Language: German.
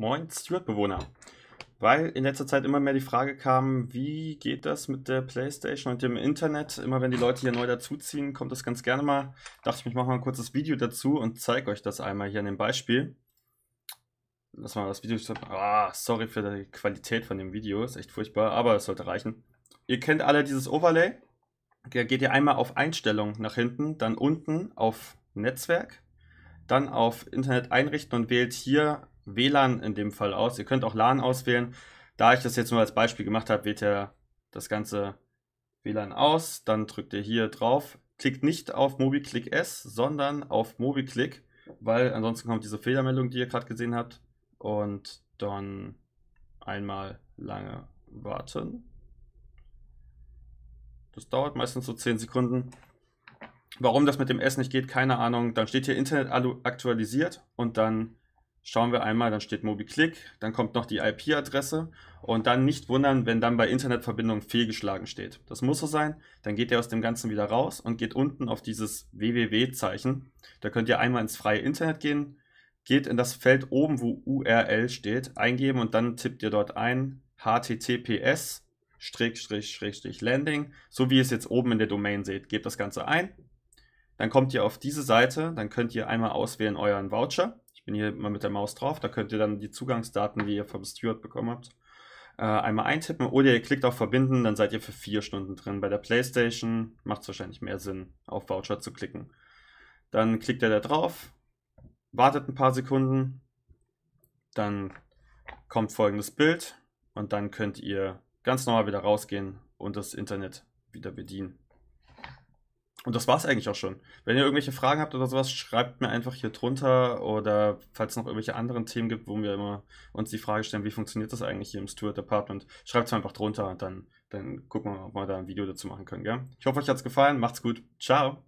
Moin, Stewart-Bewohner. Weil in letzter Zeit immer mehr die Frage kam, wie geht das mit der Playstation und dem Internet? Immer wenn die Leute hier neu dazuziehen, kommt das ganz gerne mal. Dachte ich, ich mache mal ein kurzes Video dazu und zeige euch das einmal hier an dem Beispiel. Lass mal das Video. Ah, sorry für die Qualität von dem Video, ist echt furchtbar, aber es sollte reichen. Ihr kennt alle dieses Overlay. Da geht ihr einmal auf Einstellungen nach hinten, dann unten auf Netzwerk, dann auf Internet einrichten und wählt hier WLAN in dem Fall aus. Ihr könnt auch LAN auswählen. Da ich das jetzt nur als Beispiel gemacht habe, wählt ihr das ganze WLAN aus. Dann drückt ihr hier drauf. Klickt nicht auf MobiClick S, sondern auf MobiClick, weil ansonsten kommt diese Fehlermeldung, die ihr gerade gesehen habt. Und dann einmal lange warten. Das dauert meistens so 10 Sekunden. Warum das mit dem S nicht geht, keine Ahnung. Dann steht hier Internet aktualisiert und dann Schauen wir einmal, dann steht MobiClick, dann kommt noch die IP-Adresse und dann nicht wundern, wenn dann bei Internetverbindung fehlgeschlagen steht. Das muss so sein, dann geht ihr aus dem Ganzen wieder raus und geht unten auf dieses www-Zeichen. Da könnt ihr einmal ins freie Internet gehen, geht in das Feld oben, wo URL steht, eingeben und dann tippt ihr dort ein https landing, so wie ihr es jetzt oben in der Domain seht. Gebt das Ganze ein, dann kommt ihr auf diese Seite, dann könnt ihr einmal auswählen euren Voucher bin hier mal mit der Maus drauf, da könnt ihr dann die Zugangsdaten, die ihr vom Steward bekommen habt, äh, einmal eintippen oder ihr klickt auf Verbinden, dann seid ihr für vier Stunden drin. Bei der PlayStation macht es wahrscheinlich mehr Sinn, auf Voucher zu klicken. Dann klickt ihr da drauf, wartet ein paar Sekunden, dann kommt folgendes Bild und dann könnt ihr ganz normal wieder rausgehen und das Internet wieder bedienen. Und das war's eigentlich auch schon. Wenn ihr irgendwelche Fragen habt oder sowas, schreibt mir einfach hier drunter oder falls es noch irgendwelche anderen Themen gibt, wo wir immer uns die Frage stellen, wie funktioniert das eigentlich hier im Stuart Department, schreibt es einfach drunter und dann, dann gucken wir mal, ob wir da ein Video dazu machen können. Gell? Ich hoffe, euch hat's gefallen. Macht's gut. Ciao.